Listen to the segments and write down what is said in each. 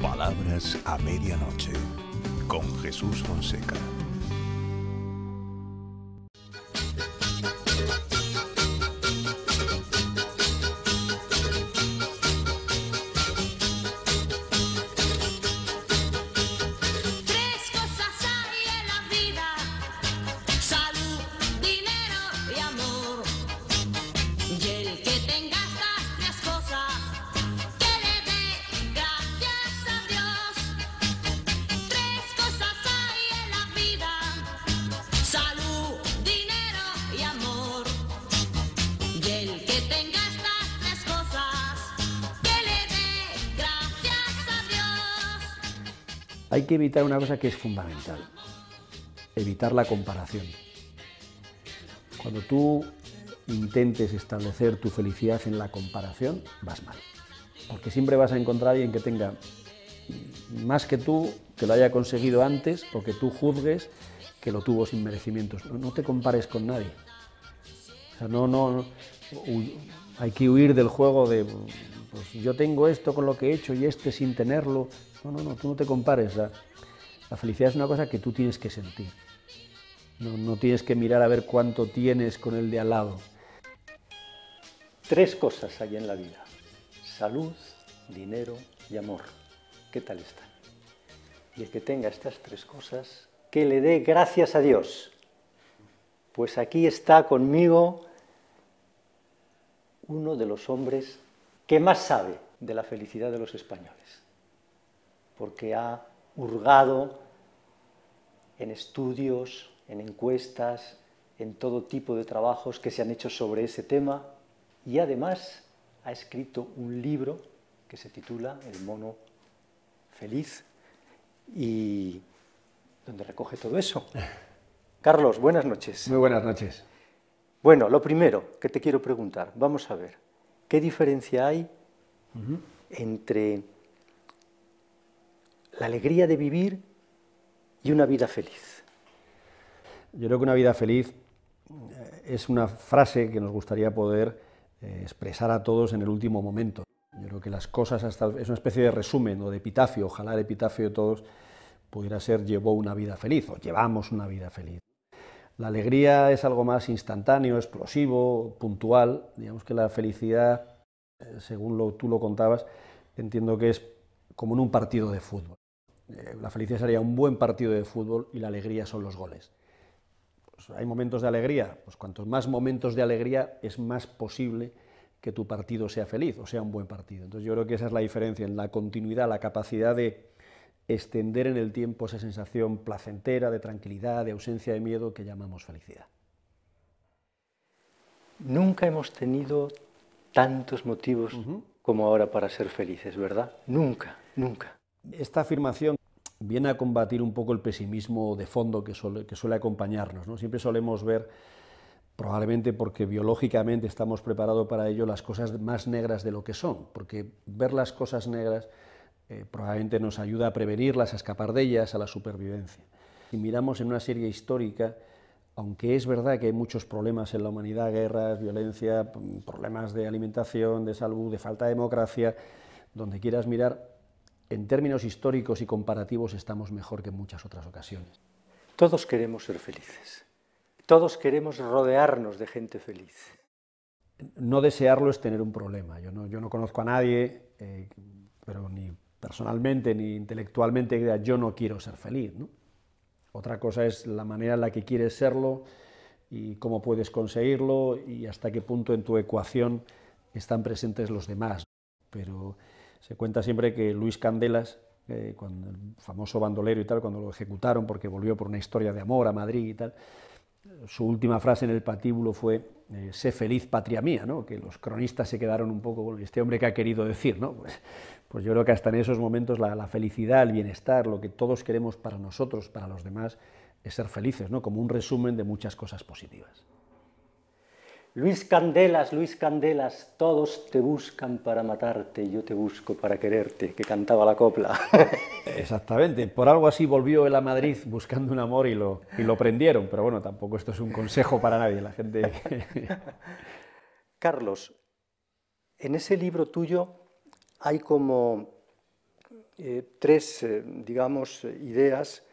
Palabras a medianoche con Jesús Fonseca. hay que evitar una cosa que es fundamental, evitar la comparación. Cuando tú intentes establecer tu felicidad en la comparación, vas mal. Porque siempre vas a encontrar a alguien que tenga más que tú, que lo haya conseguido antes, porque tú juzgues que lo tuvo sin merecimientos. No te compares con nadie. O sea, no, no, hay que huir del juego de, pues, yo tengo esto con lo que he hecho y este sin tenerlo. No, no, no, tú no te compares. La, felicidad es una cosa que tú tienes que sentir. No, tienes que mirar a ver cuánto tienes con el de al lado. Tres cosas hay en la vida. Salud, dinero y amor. ¿Qué tal están? Y el que tenga estas tres cosas, que le dé gracias a Dios. Pues aquí está conmigo uno de los hombres que más sabe de la felicidad de los españoles porque ha hurgado en estudios, en encuestas, en todo tipo de trabajos que se han hecho sobre ese tema y además ha escrito un libro que se titula El mono feliz y donde recoge todo eso. Carlos, buenas noches. Muy buenas noches. Bueno, lo primero que te quiero preguntar, vamos a ver, ¿qué diferencia hay entre la alegría de vivir y una vida feliz. Yo creo que una vida feliz eh, es una frase que nos gustaría poder eh, expresar a todos en el último momento. Yo creo que las cosas hasta es una especie de resumen o de epitafio, ojalá el epitafio de todos pudiera ser llevó una vida feliz o llevamos una vida feliz. La alegría es algo más instantáneo, explosivo, puntual. Digamos que la felicidad, eh, según lo, tú lo contabas, entiendo que es como en un partido de fútbol. Eh, la felicidad sería un buen partido de fútbol y la alegría son los goles. Pues, hay momentos de alegría, pues cuantos más momentos de alegría es más posible que tu partido sea feliz o sea un buen partido. Entonces yo creo que esa es la diferencia en la continuidad, la capacidad de extender en el tiempo esa sensación placentera, de tranquilidad, de ausencia de miedo que llamamos felicidad. Nunca hemos tenido tantos motivos como ahora para ser felices, ¿verdad? Nunca, nunca. Esta afirmación viene a combatir un poco el pesimismo de fondo que suele, acompañarnos. ¿no? Siempre solemos ver, probablemente porque biológicamente estamos preparados para ello, las cosas más negras de lo que son, porque ver las cosas negras eh, probablemente nos ayuda a prevenirlas, a escapar de ellas, a la supervivencia. Si miramos en una serie histórica, aunque es verdad que hay muchos problemas en la humanidad, guerras, violencia, problemas de alimentación, de salud, de falta de democracia, donde quieras mirar, en términos históricos y comparativos estamos mejor que en muchas otras ocasiones. Todos queremos ser felices. Todos queremos rodearnos de gente feliz. No desearlo es tener un problema. Yo no, conozco a nadie, eh, pero ni personalmente ni intelectualmente, que yo no quiero ser feliz. Otra cosa es la manera en la que quieres serlo y cómo puedes conseguirlo y hasta qué punto en tu ecuación están presentes los demás. Pero se cuenta siempre que Luis Candelas, eh, el famoso bandolero y tal, cuando lo ejecutaron porque volvió por una historia de amor a Madrid y tal, su última frase en el patíbulo fue eh, sé feliz patria mía, que los cronistas se quedaron un poco, bueno, este hombre que ha querido decir, ¿no? Pues, pues, yo creo que hasta en esos momentos la, la, felicidad, el bienestar, lo que todos queremos para nosotros, para los demás, es ser felices, ¿no? como un resumen de muchas cosas positivas. Luis Candelas, Luis Candelas, todos te buscan para matarte, yo te busco para quererte, que cantaba la copla. Exactamente, por algo así volvió él a Madrid buscando un amor y lo, prendieron, pero bueno, tampoco esto es un consejo para nadie, la gente... Carlos, en ese libro tuyo hay como eh, tres, eh, digamos, eh, ideas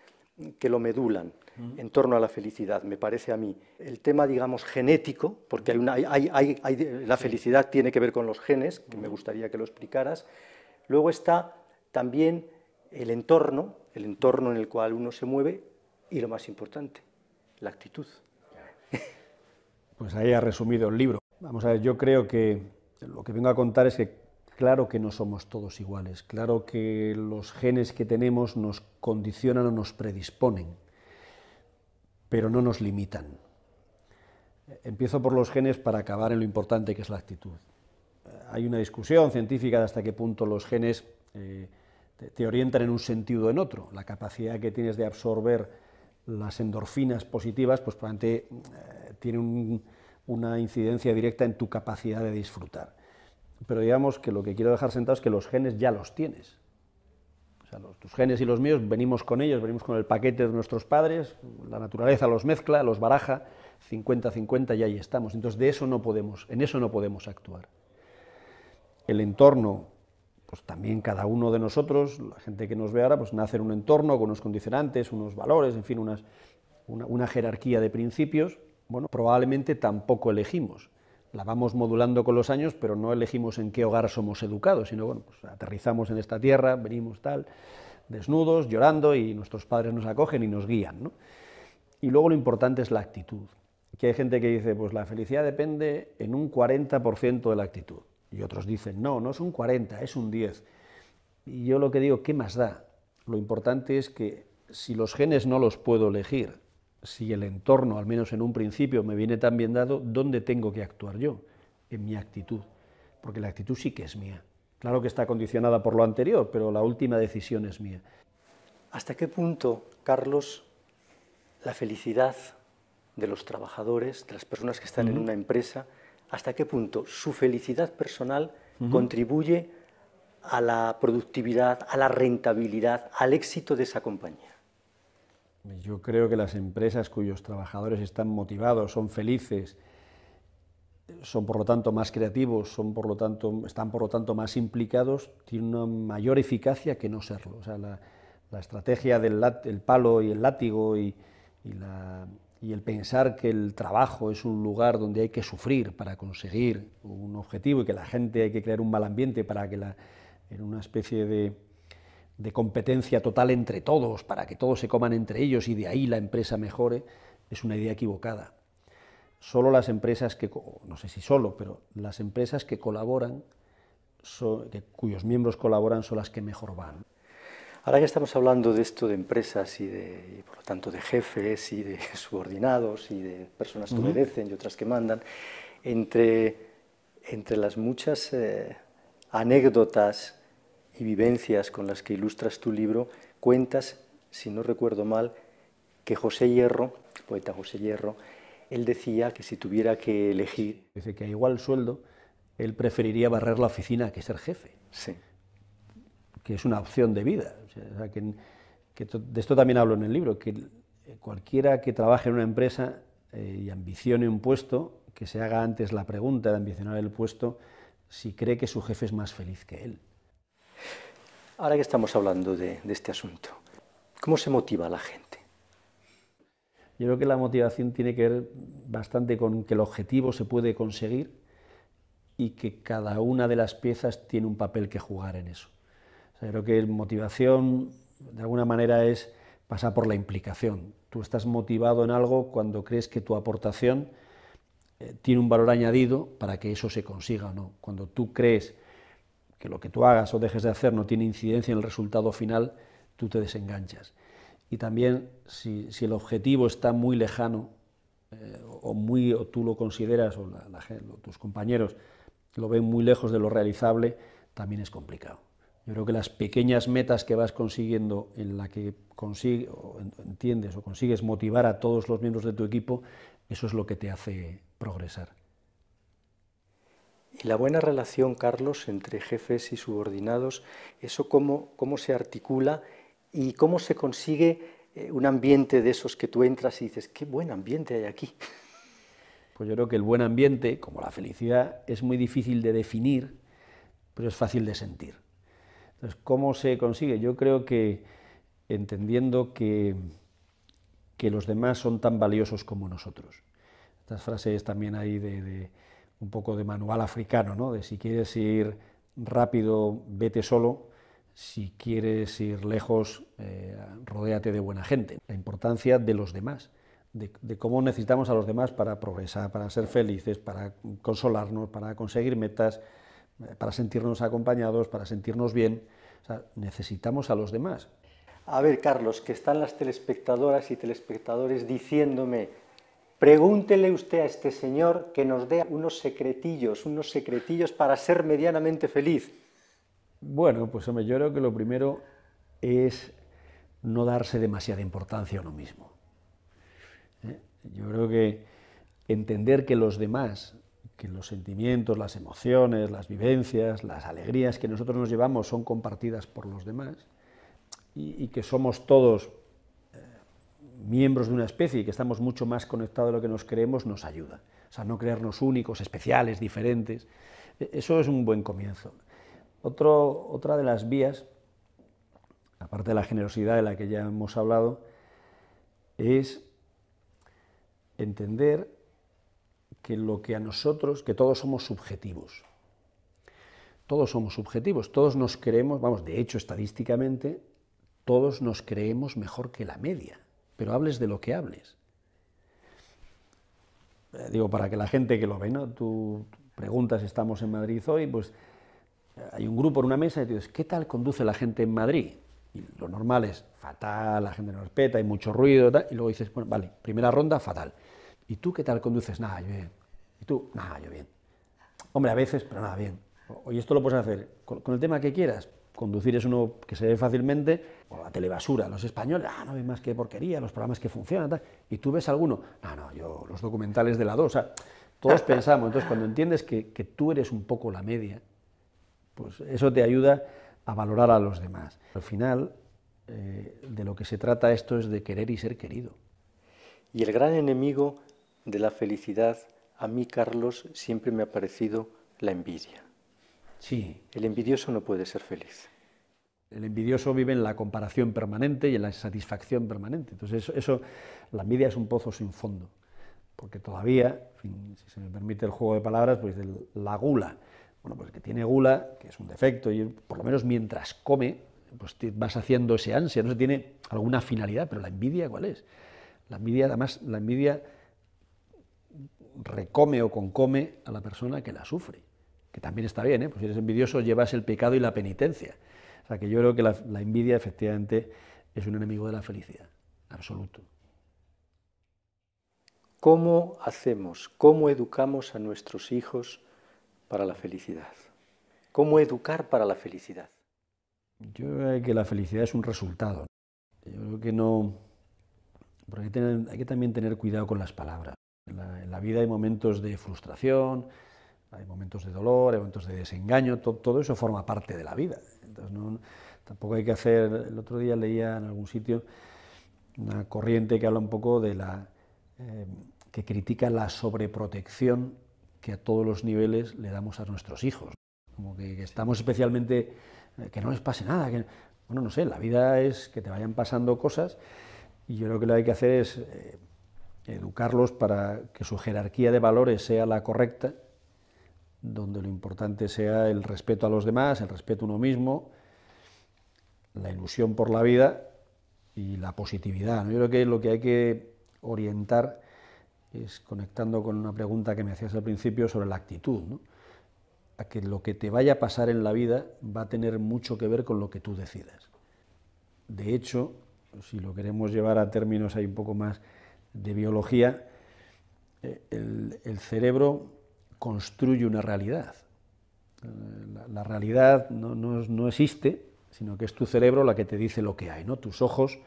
que lo medulan en torno a la felicidad, me parece a mí. El tema, digamos, genético, porque la felicidad tiene que ver con los genes, que me gustaría que lo explicaras. Luego está también el entorno, el entorno en el cual uno se mueve y lo más importante, la actitud. Pues ahí ha resumido el libro. Vamos a ver, yo creo que lo que vengo a contar es que Claro que no somos todos iguales, claro que los genes que tenemos nos condicionan o nos predisponen pero no nos limitan. Empiezo por los genes para acabar en lo importante que es la actitud. Hay una discusión científica de hasta qué punto los genes eh, te orientan en un sentido o en otro. La capacidad que tienes de absorber las endorfinas positivas, pues probablemente eh, tiene una incidencia directa en tu capacidad de disfrutar. Pero digamos que lo que quiero dejar sentado es que los genes ya los tienes tus genes y los míos venimos con ellos, venimos con el paquete de nuestros padres, la naturaleza los mezcla, los baraja, 50-50 y ahí estamos. Entonces, de eso no podemos, en eso no podemos actuar. El entorno, pues también cada uno de nosotros, la gente que nos ve ahora, pues nace en un entorno con unos condicionantes, unos valores, en fin, una jerarquía de principios, bueno, probablemente tampoco elegimos la vamos modulando con los años, pero no elegimos en qué hogar somos educados, sino bueno, pues aterrizamos en esta tierra, venimos tal, desnudos, llorando, y nuestros padres nos acogen y nos guían. Y luego lo importante es la actitud, que hay gente que dice, pues la felicidad depende en un 40% de la actitud, y otros dicen, no, no es un 40, es un 10. Y yo lo que digo, ¿qué más da? Lo importante es que si los genes no los puedo elegir, si el entorno, al menos en un principio, me viene tan bien dado, ¿dónde tengo que actuar yo? En mi actitud, porque la actitud sí que es mía. Claro que está condicionada por lo anterior, pero la última decisión es mía. ¿Hasta qué punto, Carlos, la felicidad de los trabajadores, de las personas que están en una empresa, hasta qué punto su felicidad personal contribuye a la productividad, a la rentabilidad, al éxito de esa compañía? Yo creo que las empresas cuyos trabajadores están motivados, son felices, son por lo tanto más creativos, son por lo tanto, están por lo tanto más implicados, tienen una mayor eficacia que no serlo. O sea, la, estrategia del palo y el látigo y, y, el pensar que el trabajo es un lugar donde hay que sufrir para conseguir un objetivo y que la gente hay que crear un mal ambiente para que la, en una especie de de competencia total entre todos, para que todos se coman entre ellos y de ahí la empresa mejore, es una idea equivocada. Solo las empresas que, no sé si solo, pero las empresas que colaboran, cuyos miembros colaboran, son las que mejor van. Ahora que estamos hablando de esto de empresas y, de, por lo tanto de jefes y de subordinados y de personas que obedecen y otras que mandan, entre, entre las muchas eh, anécdotas y vivencias con las que ilustras tu libro, cuentas, si no recuerdo mal, que José Hierro, poeta José Hierro, él decía que si tuviera que elegir... Dice que a igual sueldo, él preferiría barrer la oficina que ser jefe. Sí. Que es una opción de vida. de esto también hablo en el libro, que cualquiera que trabaje en una empresa eh, y ambicione un puesto, que se haga antes la pregunta de ambicionar el puesto si cree que su jefe es más feliz que él. Ahora que estamos hablando de, este asunto, ¿cómo se motiva a la gente? Yo creo que la motivación tiene que ver bastante con que el objetivo se puede conseguir y que cada una de las piezas tiene un papel que jugar en eso. Yo creo que motivación, de alguna manera, es pasar por la implicación. Tú estás motivado en algo cuando crees que tu aportación eh, tiene un valor añadido para que eso se consiga o no. Cuando tú crees que lo que tú hagas o dejes de hacer no tiene incidencia en el resultado final, tú te desenganchas. Y también si, el objetivo está muy lejano eh, o, muy, tú lo consideras o, tus compañeros lo ven muy lejos de lo realizable, también es complicado. Yo creo que las pequeñas metas que vas consiguiendo en la que entiendes o consigues motivar a todos los miembros de tu equipo, eso es lo que te hace progresar. Y la buena relación, Carlos, entre jefes y subordinados, eso cómo, cómo se articula y cómo se consigue eh, un ambiente de esos que tú entras y dices, qué buen ambiente hay aquí. Pues yo creo que el buen ambiente, como la felicidad, es muy difícil de definir, pero es fácil de sentir. Entonces, ¿cómo se consigue? Yo creo que entendiendo que, que los demás son tan valiosos como nosotros. Estas frases también hay de un poco de manual africano, ¿no? de si quieres ir rápido, vete solo, si quieres ir lejos, eh, rodéate de buena gente. La importancia de los demás, de, cómo necesitamos a los demás para progresar, para ser felices, para consolarnos, para conseguir metas, eh, para sentirnos acompañados, para sentirnos bien. necesitamos a los demás. A ver, Carlos, que están las telespectadoras y telespectadores diciéndome Pregúntele usted a este señor que nos dé unos secretillos, unos secretillos para ser medianamente feliz. Bueno, pues hombre, yo creo que lo primero es no darse demasiada importancia a uno mismo. ¿eh? Yo creo que entender que los demás, que los sentimientos, las emociones, las vivencias, las alegrías que nosotros nos llevamos son compartidas por los demás y que somos todos miembros de una especie y que estamos mucho más conectados de lo que nos creemos, nos ayuda. O sea, no creernos únicos, especiales, diferentes. E, eso es un buen comienzo. otra de las vías, aparte de la generosidad de la que ya hemos hablado, es entender que lo que a nosotros, que todos somos subjetivos. Todos somos subjetivos, todos nos creemos, vamos, de hecho estadísticamente, todos nos creemos mejor que la media pero hables de lo que hables. Eh, digo, para que la gente que lo ve, ¿no? Tú, preguntas, estamos en Madrid hoy, pues eh, hay un grupo en una mesa y te dices, ¿qué tal conduce la gente en Madrid? Y lo normal es fatal, la gente no respeta, hay mucho ruido, tal, y luego dices, bueno, vale, primera ronda, fatal. ¿Y tú qué tal conduces? Nada, yo bien. ¿Y tú? Nada, yo bien. Hombre, a veces, pero nada, bien. Oye, esto lo puedes hacer con el tema que quieras, Conducir es uno que se ve fácilmente, o la telebasura, los españoles, ah, no hay más que porquería, los programas que funcionan, y tú ves alguno, no, ah, no, yo, los documentales de la dosa, o sea, todos pensamos, entonces cuando entiendes que, tú eres un poco la media, pues eso te ayuda a valorar a los demás. Al final, eh, de lo que se trata esto es de querer y ser querido. Y el gran enemigo de la felicidad, a mí, Carlos, siempre me ha parecido la envidia. Sí. El envidioso no puede ser feliz. El envidioso vive en la comparación permanente y en la insatisfacción permanente. Entonces, eso, la envidia es un pozo sin fondo, porque todavía, si se me permite el juego de palabras, pues la gula. Bueno, pues el que tiene gula, que es un defecto, y por lo menos mientras come, pues vas haciendo ese ansia, no se tiene alguna finalidad, pero la envidia, ¿cuál es? La envidia, además, la envidia recome o concome a la persona que la sufre que también está bien, ¿eh? pues si eres envidioso llevas el pecado y la penitencia. O sea que yo creo que la, envidia efectivamente es un enemigo de la felicidad, absoluto. ¿Cómo hacemos, cómo educamos a nuestros hijos para la felicidad? ¿Cómo educar para la felicidad? Yo creo que la felicidad es un resultado. Yo creo que no. Porque hay que, que también tener cuidado con las palabras. en la vida hay momentos de frustración, hay momentos de dolor, hay momentos de desengaño, todo eso forma parte de la vida. Entonces, tampoco hay que hacer. El otro día leía en algún sitio una corriente que habla un poco de la. Eh, que critica la sobreprotección que a todos los niveles le damos a nuestros hijos. Como que, estamos especialmente. Eh, que no les pase nada. Que, bueno, no sé, la vida es que te vayan pasando cosas y yo creo que lo que hay que hacer es. Eh, educarlos para que su jerarquía de valores sea la correcta donde lo importante sea el respeto a los demás, el respeto a uno mismo, la ilusión por la vida y la positividad. Yo creo que lo que hay que orientar es conectando con una pregunta que me hacías al principio sobre la actitud, a que lo que te vaya a pasar en la vida va a tener mucho que ver con lo que tú decidas. De hecho, si lo queremos llevar a términos ahí un poco más de biología, eh, el cerebro construye una realidad. Eh, la, realidad no, existe, sino que es tu cerebro la que te dice lo que hay. ¿no? Tus ojos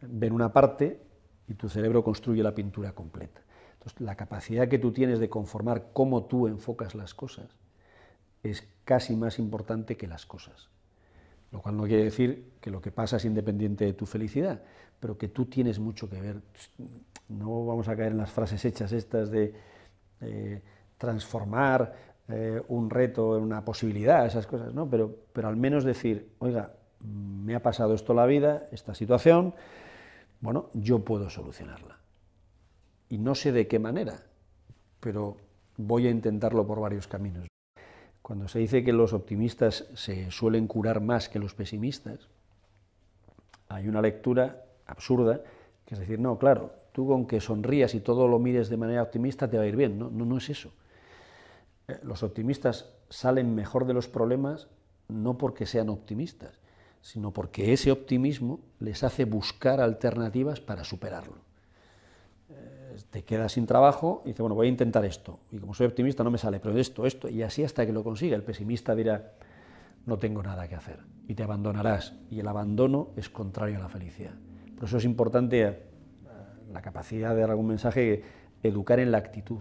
ven una parte y tu cerebro construye la pintura completa. Entonces, la capacidad que tú tienes de conformar cómo tú enfocas las cosas es casi más importante que las cosas. Lo cual no quiere decir que lo que pasa es independiente de tu felicidad, pero que tú tienes mucho que ver. No vamos a caer en las frases hechas estas de... Eh, transformar eh, un reto en una posibilidad, esas cosas, ¿no? Pero, pero al menos decir, oiga, me ha pasado esto la vida, esta situación, bueno, yo puedo solucionarla. Y no sé de qué manera, pero voy a intentarlo por varios caminos. Cuando se dice que los optimistas se suelen curar más que los pesimistas, hay una lectura absurda, que es decir, no, claro, tú con que sonrías y todo lo mires de manera optimista te va a ir bien, no, no, no es eso. Eh, los optimistas salen mejor de los problemas no porque sean optimistas, sino porque ese optimismo les hace buscar alternativas para superarlo. Eh, te quedas sin trabajo y dices, bueno, voy a intentar esto. Y como soy optimista no me sale, pero esto, esto, y así hasta que lo consiga. El pesimista dirá, no tengo nada que hacer y te abandonarás. Y el abandono es contrario a la felicidad. Por eso es importante eh, la capacidad de dar algún mensaje, educar en la actitud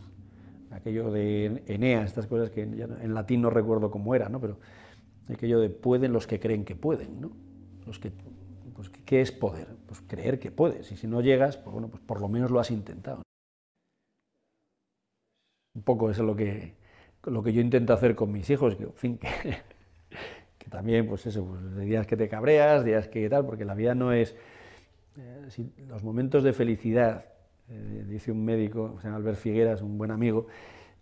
aquello de Enea, estas cosas que en latín no recuerdo cómo era, ¿no? pero aquello de pueden los que creen que pueden, ¿no? los que, pues, ¿qué es poder? Pues creer que puedes, y si no llegas, pues bueno, pues por lo menos lo has intentado. Un poco eso es lo que, lo que yo intento hacer con mis hijos, que, fin, que, también, pues eso, pues, días que te cabreas, días que tal, porque la vida no es... Eh, los momentos de felicidad eh, dice un médico, o Albert Figueras, un buen amigo,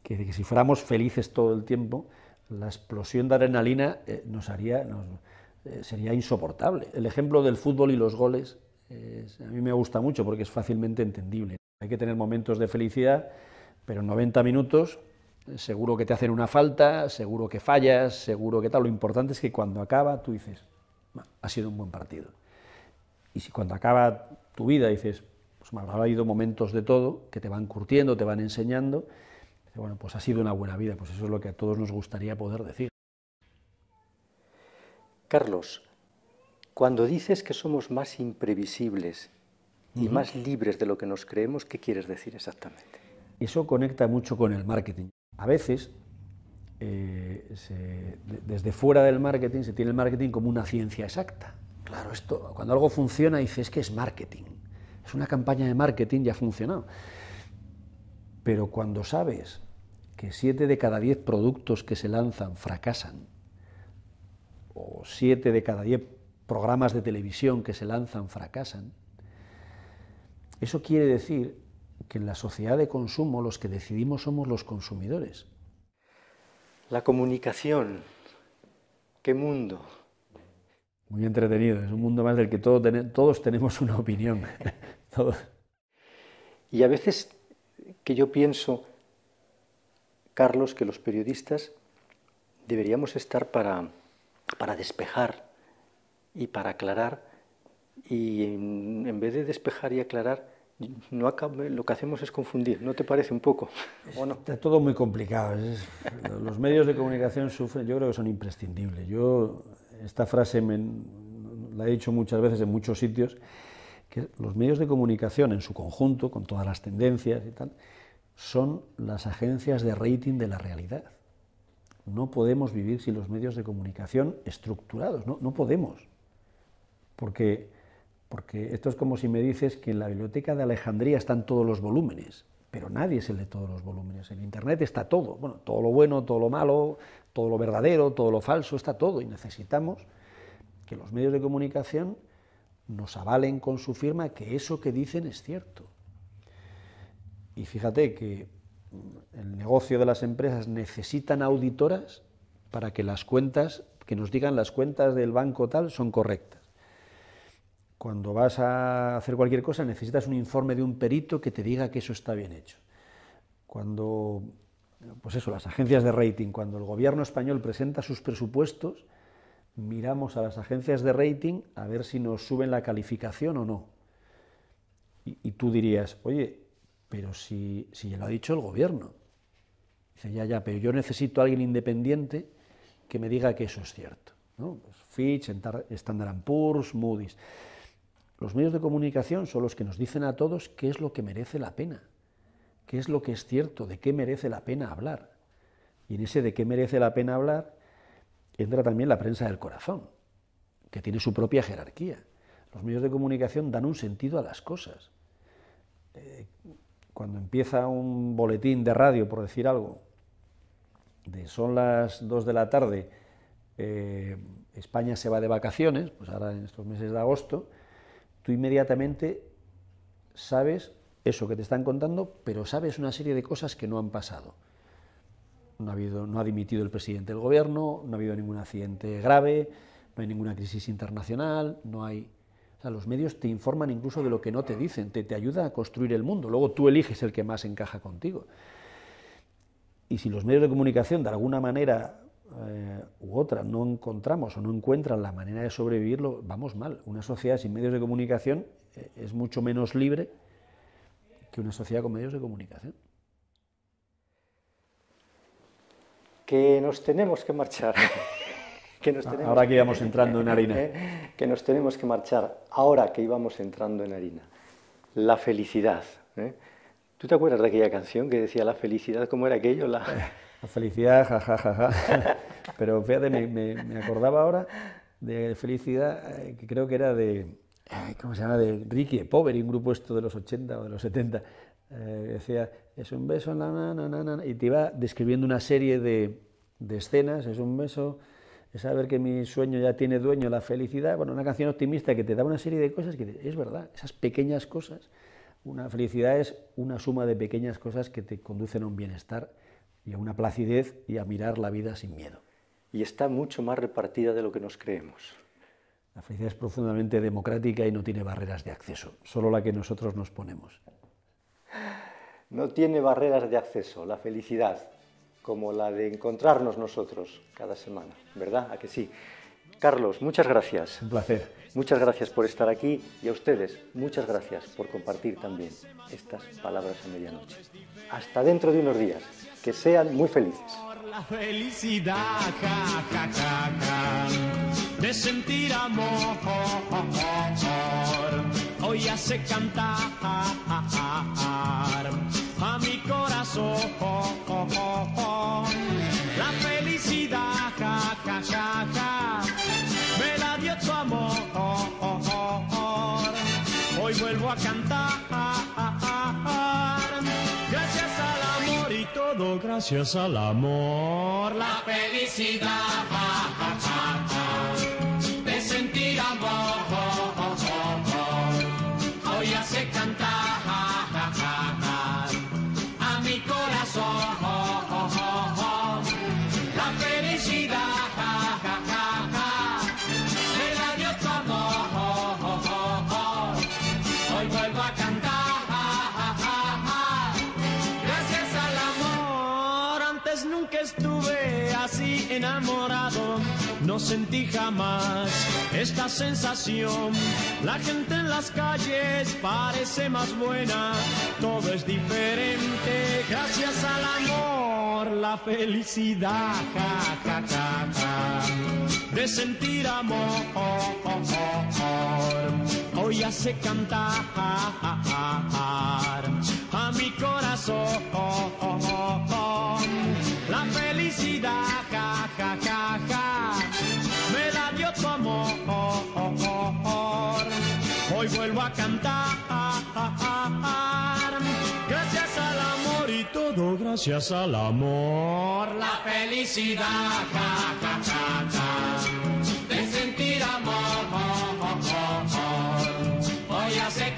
que si fuéramos felices todo el tiempo, la explosión de adrenalina eh, nos haría, eh, sería insoportable. El ejemplo del fútbol y los goles a mí me gusta mucho porque es fácilmente entendible. Hay que tener momentos de felicidad, pero 90 minutos seguro que te hacen una falta, seguro que fallas, seguro que tal. Lo importante es que cuando acaba tú dices, ha sido un buen partido. Y si cuando acaba tu vida dices, habrá habido momentos de todo que te van curtiendo, te van enseñando. Bueno, pues ha sido una buena vida, pues eso es lo que a todos nos gustaría poder decir. Carlos, cuando dices que somos más imprevisibles y más libres de lo que nos creemos, ¿qué quieres decir exactamente? Eso conecta mucho con el marketing. A veces, eh, desde fuera del marketing, se tiene el marketing como una ciencia exacta. Claro, esto, cuando algo funciona, dices que es marketing. Es una campaña de marketing y ha funcionado. Pero cuando sabes que 7 de cada 10 productos que se lanzan fracasan, o 7 de cada 10 programas de televisión que se lanzan fracasan, eso quiere decir que en la sociedad de consumo los que decidimos somos los consumidores. La comunicación, qué mundo. Muy entretenido, es un mundo más del que todos tenemos una opinión. Y a veces que yo pienso, Carlos, que los periodistas deberíamos estar para, para despejar y para aclarar, y en, vez de despejar y aclarar, no lo que hacemos es confundir, ¿no te parece un poco? Está todo muy complicado. los medios de comunicación sufren, yo creo que son imprescindibles. Yo esta frase me, la he dicho muchas veces en muchos sitios que los medios de comunicación en su conjunto, con todas las tendencias y tal, son las agencias de rating de la realidad. No podemos vivir sin los medios de comunicación estructurados, no, podemos. Porque, porque esto es como si me dices que en la biblioteca de Alejandría están todos los volúmenes, pero nadie se lee todos los volúmenes. En Internet está todo, bueno, todo lo bueno, todo lo malo, todo lo verdadero, todo lo falso, está todo. Y necesitamos que los medios de comunicación nos avalen con su firma que eso que dicen es cierto. Y fíjate que mm, el negocio de las empresas necesitan auditoras para que las cuentas, que nos digan las cuentas del banco tal, son correctas. Cuando vas a hacer cualquier cosa necesitas un informe de un perito que te diga que eso está bien hecho. Cuando, pues eso, las agencias de rating, cuando el gobierno español presenta sus presupuestos, miramos a las agencias de rating a ver si nos suben la calificación o no. Y, tú dirías, oye, pero si, si ya lo ha dicho el gobierno. Dice, ya, ya, pero yo necesito a alguien independiente que me diga que eso es cierto. ¿no? Pues Fitch, Standard Poor's, Moody's. Los medios de comunicación son los que nos dicen a todos qué es lo que merece la pena, qué es lo que es cierto, de qué merece la pena hablar. Y en ese de qué merece la pena hablar entra también la prensa del corazón, que tiene su propia jerarquía. Los medios de comunicación dan un sentido a las cosas. Eh, cuando empieza un boletín de radio, por decir algo, de son las 2 de la tarde, eh, España se va de vacaciones, pues ahora en estos meses de agosto, tú inmediatamente sabes eso que te están contando, pero sabes una serie de cosas que no han pasado no ha, habido, no ha dimitido el presidente del gobierno, no ha habido ningún accidente grave, no hay ninguna crisis internacional, no hay... O sea, los medios te informan incluso de lo que no te dicen, te, te ayuda a construir el mundo, luego tú eliges el que más encaja contigo. Y si los medios de comunicación de alguna manera eh, u otra no encontramos o no encuentran la manera de sobrevivirlo, vamos mal. Una sociedad sin medios de comunicación eh, es mucho menos libre que una sociedad con medios de comunicación. que nos tenemos que marchar. que ah, ahora que íbamos entrando en harina. Eh, que nos tenemos que marchar, ahora que íbamos entrando en harina. La felicidad. ¿eh? ¿Tú te acuerdas de aquella canción que decía la felicidad? ¿Cómo era aquello? La, eh, la felicidad, jajajaja. Pero fíjate, me, acordaba ahora de felicidad, que creo que era de, ¿cómo se llama? De Ricky Poveri, un grupo esto de los 80 o de los 70. Eh, decía, es un beso, na, na, y te va describiendo una serie de, escenas, es un beso, es saber que mi sueño ya tiene dueño, la felicidad, bueno, una canción optimista que te da una serie de cosas que es verdad, esas pequeñas cosas, una felicidad es una suma de pequeñas cosas que te conducen a un bienestar y a una placidez y a mirar la vida sin miedo. Y está mucho más repartida de lo que nos creemos. La felicidad es profundamente democrática y no tiene barreras de acceso, solo la que nosotros nos ponemos. No tiene barreras de acceso, la felicidad, como la de encontrarnos nosotros cada semana, ¿verdad? ¿A que sí? Carlos, muchas gracias. Un placer. Muchas gracias por estar aquí y a ustedes, muchas gracias por compartir también estas palabras a medianoche. Hasta dentro de unos días. Que sean muy felices. La felicidad, de sentir hoy hace cantar a mi corazón la felicidad me la dio tu amor hoy vuelvo a cantar gracias al amor y todo gracias al amor la felicidad no sentí jamás esta sensación. La gente en las calles parece más buena, todo es diferente gracias al amor, la felicidad, de sentir amor. Hoy hace cantar gracias al amor. La felicidad, ja, ja, ja, ja de sentir amor, oh, oh, oh, voy a ser